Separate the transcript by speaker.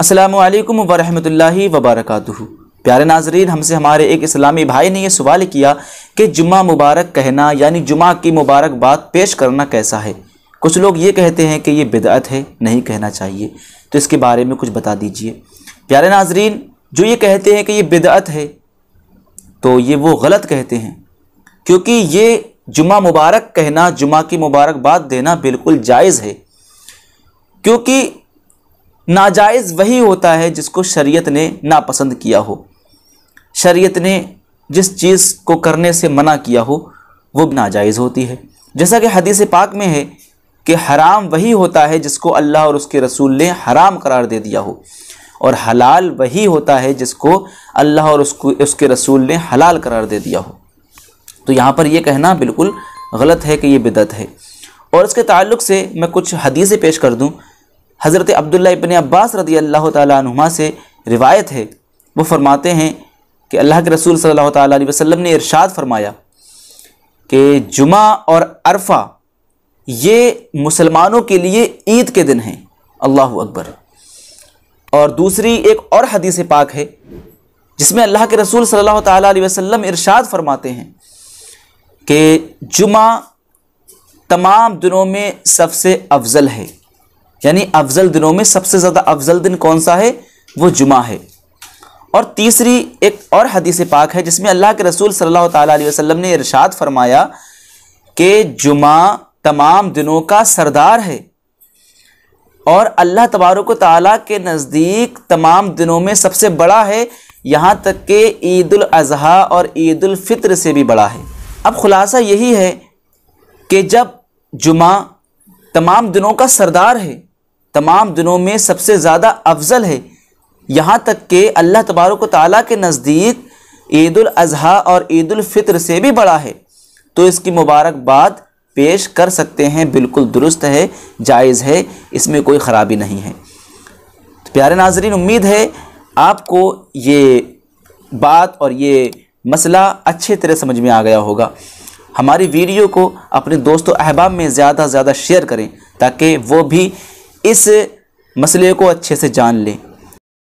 Speaker 1: असलकम वरहमल वबरक प्यारे नाजरीन हमसे हमारे एक इस्लामी भाई ने यह सवाल किया कि जुम्मा मुबारक कहना यानी जुमा की मुबारकबाद पेश करना कैसा है कुछ लोग ये कहते हैं कि ये बिदअत है नहीं कहना चाहिए तो इसके बारे में कुछ बता दीजिए प्यारे नाजरीन जो ये कहते हैं कि ये बिदअत है तो ये वो गलत कहते हैं क्योंकि ये जुमा मुबारक कहना जुमा की मुबारकबाद देना बिल्कुल जायज़ है क्योंकि नाजायज़ वही होता है जिसको शरीयत ने नापसंद किया हो शरीयत ने जिस चीज़ को करने से मना किया हो वो नाजायज़ होती है जैसा कि हदीस पाक में है कि हराम वही होता है जिसको अल्लाह और उसके रसूल ने हराम करार दे दिया हो और हलाल वही होता है जिसको अल्लाह और उसको उसके रसूल ने हलाल करार दे दिया हो तो यहाँ पर यह कहना बिल्कुल गलत है कि ये बिदत है और इसके ताल्लुक से मैं कुछ हदीसें पेश कर दूँ हज़रत अब्दुल्ला इबन अब्बास रदी अल्लाह तुमा से रिवायत है वो फरमाते हैं कि अल्लाह के रसूल सल्लल्लाहु अलैहि वसल्लम ने इरशाद फरमाया कि जुमा और अरफा ये मुसलमानों के लिए ईद के दिन हैं अल्लाह अकबर और दूसरी एक और हदीस पाक है जिसमें अल्लाह के रसूल सल्लल्लाहु अलैहि वसल्लम इरशाद फरमाते हैं कि जुमा तमाम दिनों में सबसे अफजल है यानी अफजल दिनों में सबसे ज़्यादा अफजल दिन कौन सा है वो जुमा है और तीसरी एक और हदीस पाक है जिसमें अल्लाह के रसूल सल्लल्लाहु अलैहि वसल्लम ने इरशाद फरमाया कि जुमा तमाम दिनों का सरदार है और अल्लाह तबारक ताली के नज़दीक तमाम दिनों में सबसे बड़ा है यहाँ तक कि ईद अजहा और ईद से भी बड़ा है अब खुलासा यही है कि जब जुमा तमाम दिनों का सरदार है तमाम दिनों में सबसे ज़्यादा अफजल है यहाँ तक कि अल्लाह तबारक ताली के नज़दीक ईद अज़हा और ईद से भी बड़ा है तो इसकी मुबारकबाद पेश कर सकते हैं बिल्कुल दुरुस्त है जायज़ है इसमें कोई ख़राबी नहीं है तो प्यारे नाजरीन उम्मीद है आपको ये बात और ये मसला अच्छे तरह समझ में आ गया होगा हमारी वीडियो को अपने दोस्तों अहबाब में ज़्यादा से ज़्यादा शेयर करें ताकि वो भी इस मसले को अच्छे से जान लें